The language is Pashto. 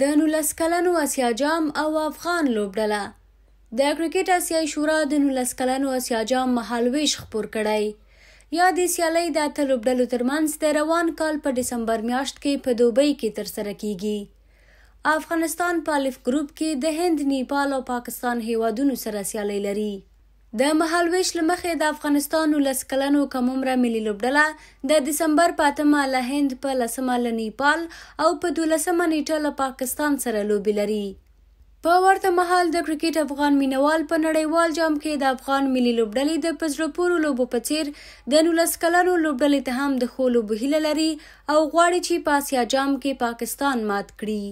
د نولس کلنو اسیا جام او افغان لوبډله د کرکټ اسیای شورا د نولس کلنو اسیا جام مهالویش خپور کړی یا د سیالۍ د اتلو لوبډلو ترمنځ د روان کال په دسمبر میاشت کې په دوبۍ کې ترسره کیږي افغانستان په الف ګروپ کې د هند، نیپال او پاکستان هیوادونو سره سیالۍ لري د محل ویش لمخې د افغانستان ولس کلنو کمومره ملي لوبډله د دسمبر په اتمه له هند په لسمه له نیپال او په دولسمه نیټه له پاکستان سره لوبې لري په ورته محل د کرکټ افغان مینوال په نړیوال جام کې د افغان ملي لوبډلې د پزړپورو لوبو په څیر د نولس کلنو لوبډلې ته هم د ښو لوبو هیله لري او غواړي چې په آسیا جام کې پاکستان مات کړي